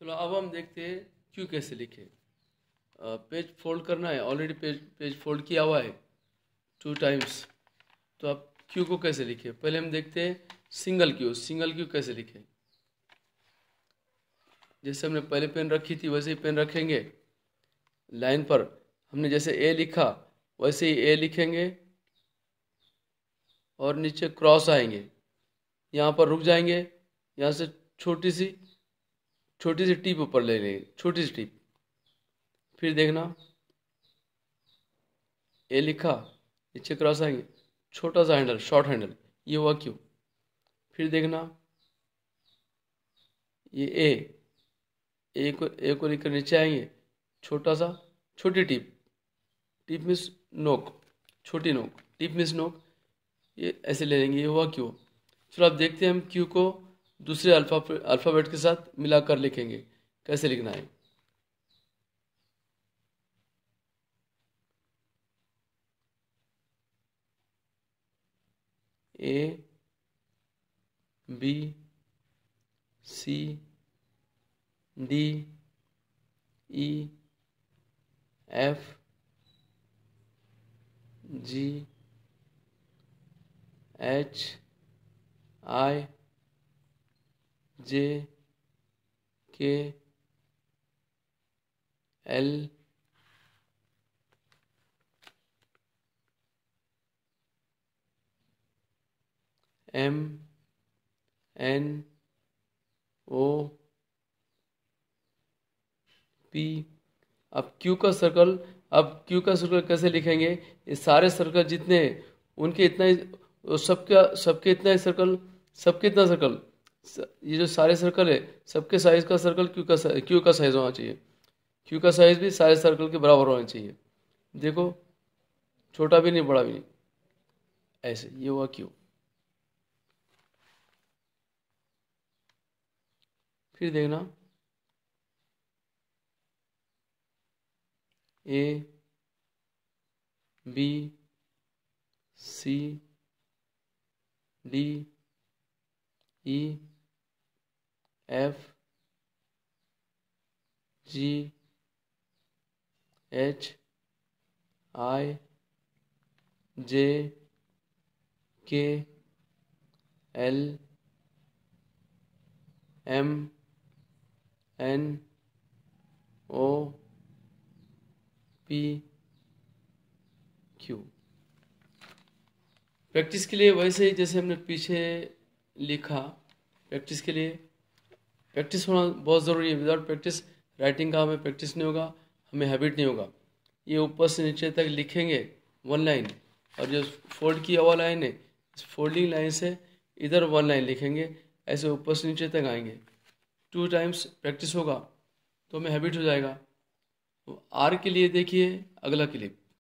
चलो अब हम देखते हैं क्यू कैसे लिखे पेज फोल्ड करना है ऑलरेडी पेज पेज फोल्ड किया हुआ है टू टाइम्स तो आप क्यू को कैसे लिखे पहले हम देखते हैं सिंगल क्यू सिंगल क्यू कैसे लिखे जैसे हमने पहले पेन रखी थी वैसे ही पेन रखेंगे लाइन पर हमने जैसे ए लिखा वैसे ही ए लिखेंगे और नीचे क्रॉस आएंगे यहाँ पर रुक जाएंगे यहाँ से छोटी सी छोटी सी टिप ऊपर ले लेंगे छोटी सी टिप फिर देखना ए लिखा नीचे क्रॉस आएंगे छोटा सा हैंडल शॉर्ट हैंडल ये हुआ क्यों फिर देखना ये ए ए को ए को लिखकर नीचे आएंगे छोटा सा छोटी टिप टिप मिस नोक छोटी नोक टिप मिस नोक ये ऐसे ले लेंगे ये हुआ क्यों चलो अब देखते हैं हम क्यू को दूसरे अल्फ़ाबेट के साथ मिलाकर लिखेंगे कैसे लिखना है A B C D E F G H I J K L M N O P अब क्यू का सर्कल अब क्यू का सर्कल कैसे लिखेंगे ये सारे सर्कल जितने उनके इतना सबका सबके इतना सर्कल सबके इतना सर्कल ये जो सारे सर्कल है सबके साइज का सर्कल क्यू का क्यू का साइज होना चाहिए क्यू का साइज भी सारे सर्कल के बराबर होना चाहिए देखो छोटा भी नहीं बड़ा भी नहीं ऐसे ये हुआ क्यू फिर देखना A B C D E F G H I J K L M N O P Q practice के लिए वैसे ही जैसे हमने पीछे लिखा प्रैक्टिस के लिए प्रैक्टिस होना बहुत ज़रूरी है विदाउट प्रैक्टिस राइटिंग का हमें प्रैक्टिस नहीं होगा हमें हैबिट नहीं होगा ये ऊपर से नीचे तक लिखेंगे वन लाइन और जो फोल्ड किया हुआ लाइन है फोल्डिंग लाइन से इधर वन लाइन लिखेंगे ऐसे ऊपर से नीचे तक आएंगे टू टाइम्स प्रैक्टिस होगा तो हमें हैबिट हो जाएगा तो आर के लिए देखिए अगला क्लिप